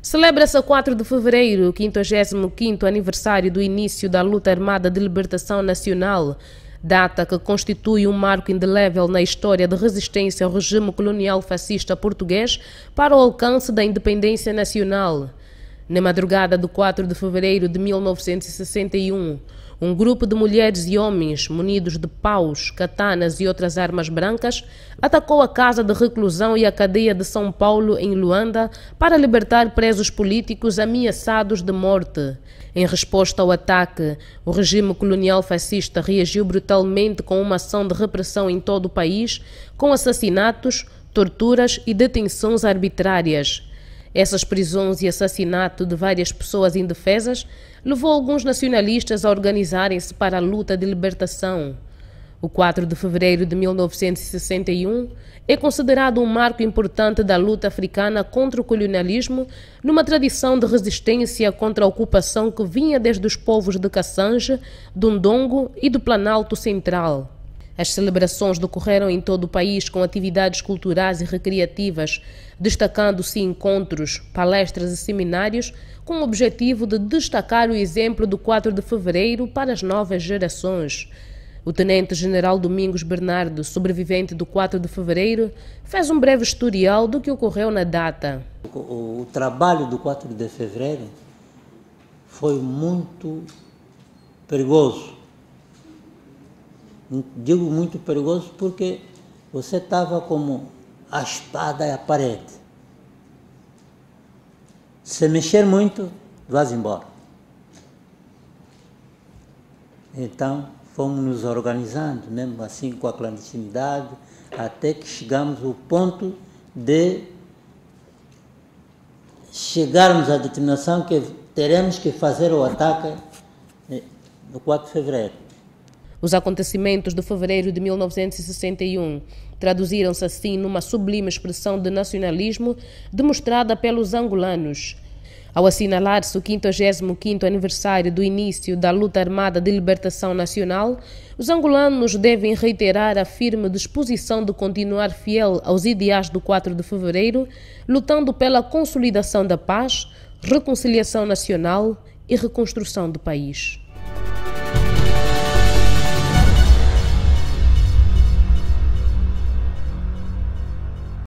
Celebra-se a 4 de fevereiro, 55º aniversário do início da luta armada de libertação nacional, data que constitui um marco indelével na história de resistência ao regime colonial fascista português para o alcance da independência nacional. Na madrugada do 4 de fevereiro de 1961, um grupo de mulheres e homens munidos de paus, katanas e outras armas brancas atacou a casa de reclusão e a cadeia de São Paulo, em Luanda, para libertar presos políticos ameaçados de morte. Em resposta ao ataque, o regime colonial fascista reagiu brutalmente com uma ação de repressão em todo o país, com assassinatos, torturas e detenções arbitrárias. Essas prisões e assassinato de várias pessoas indefesas levou alguns nacionalistas a organizarem-se para a luta de libertação. O 4 de fevereiro de 1961 é considerado um marco importante da luta africana contra o colonialismo, numa tradição de resistência contra a ocupação que vinha desde os povos de Cassange, Dundongo e do Planalto Central. As celebrações decorreram em todo o país com atividades culturais e recreativas, destacando-se encontros, palestras e seminários, com o objetivo de destacar o exemplo do 4 de fevereiro para as novas gerações. O tenente-general Domingos Bernardo, sobrevivente do 4 de fevereiro, fez um breve historial do que ocorreu na data. O, o trabalho do 4 de fevereiro foi muito perigoso digo muito perigoso porque você estava como a espada e a parede. Se mexer muito, vás embora. Então, fomos nos organizando, mesmo assim com a clandestinidade, até que chegamos ao ponto de chegarmos à determinação que teremos que fazer o ataque eh, no 4 de fevereiro. Os acontecimentos de fevereiro de 1961 traduziram-se assim numa sublime expressão de nacionalismo demonstrada pelos angolanos. Ao assinalar-se o 55º aniversário do início da luta armada de libertação nacional, os angolanos devem reiterar a firme disposição de continuar fiel aos ideais do 4 de fevereiro, lutando pela consolidação da paz, reconciliação nacional e reconstrução do país.